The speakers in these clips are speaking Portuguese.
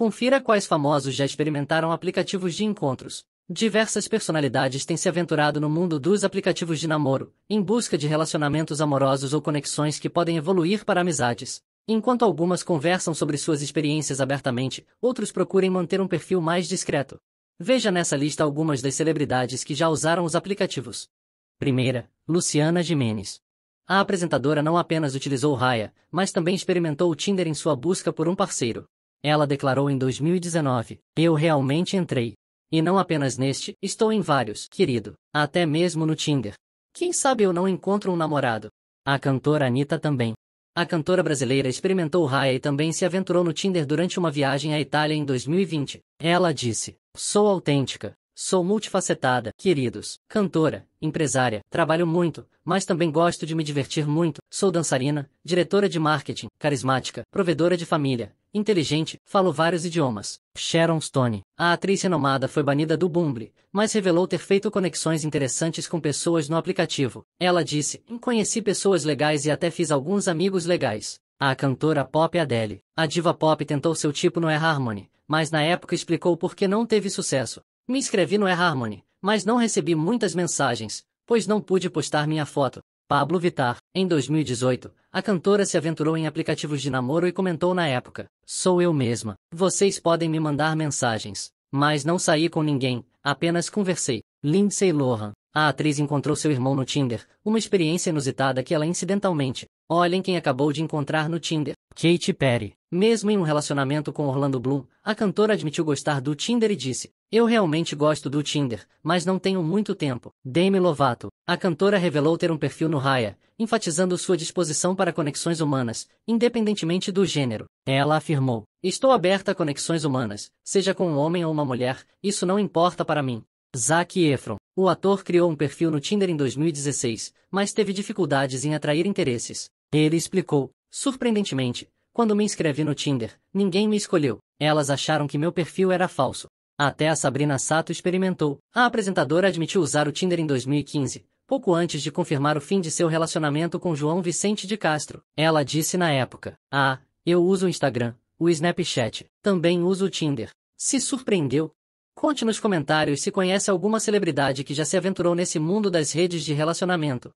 Confira quais famosos já experimentaram aplicativos de encontros. Diversas personalidades têm se aventurado no mundo dos aplicativos de namoro, em busca de relacionamentos amorosos ou conexões que podem evoluir para amizades. Enquanto algumas conversam sobre suas experiências abertamente, outros procuram manter um perfil mais discreto. Veja nessa lista algumas das celebridades que já usaram os aplicativos. Primeira, Luciana Jimenez. A apresentadora não apenas utilizou Raya, mas também experimentou o Tinder em sua busca por um parceiro. Ela declarou em 2019: Eu realmente entrei. E não apenas neste, estou em vários, querido. Até mesmo no Tinder. Quem sabe eu não encontro um namorado. A cantora Anitta também. A cantora brasileira experimentou raia e também se aventurou no Tinder durante uma viagem à Itália em 2020. Ela disse: Sou autêntica. Sou multifacetada, queridos, cantora, empresária, trabalho muito, mas também gosto de me divertir muito, sou dançarina, diretora de marketing, carismática, provedora de família, inteligente, falou vários idiomas. Sharon Stone, a atriz renomada foi banida do Bumble, mas revelou ter feito conexões interessantes com pessoas no aplicativo. Ela disse, conheci pessoas legais e até fiz alguns amigos legais. A cantora pop Adele. A diva pop tentou seu tipo no eHarmony, mas na época explicou por que não teve sucesso. Me inscrevi no eHarmony, mas não recebi muitas mensagens, pois não pude postar minha foto. Pablo Vitar. Em 2018, a cantora se aventurou em aplicativos de namoro e comentou na época: Sou eu mesma. Vocês podem me mandar mensagens, mas não saí com ninguém, apenas conversei. Lindsay Lohan. A atriz encontrou seu irmão no Tinder, uma experiência inusitada que ela incidentalmente. Olhem quem acabou de encontrar no Tinder. Katy Perry. Mesmo em um relacionamento com Orlando Bloom, a cantora admitiu gostar do Tinder e disse: eu realmente gosto do Tinder, mas não tenho muito tempo. Demi Lovato, a cantora revelou ter um perfil no Raya, enfatizando sua disposição para conexões humanas, independentemente do gênero. Ela afirmou: Estou aberta a conexões humanas, seja com um homem ou uma mulher, isso não importa para mim. Zac Efron. O ator criou um perfil no Tinder em 2016, mas teve dificuldades em atrair interesses. Ele explicou: Surpreendentemente, quando me inscrevi no Tinder, ninguém me escolheu. Elas acharam que meu perfil era falso. Até a Sabrina Sato experimentou. A apresentadora admitiu usar o Tinder em 2015, pouco antes de confirmar o fim de seu relacionamento com João Vicente de Castro. Ela disse na época: Ah, eu uso o Instagram, o Snapchat, também uso o Tinder. Se surpreendeu? Conte nos comentários se conhece alguma celebridade que já se aventurou nesse mundo das redes de relacionamento.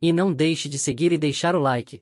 E não deixe de seguir e deixar o like.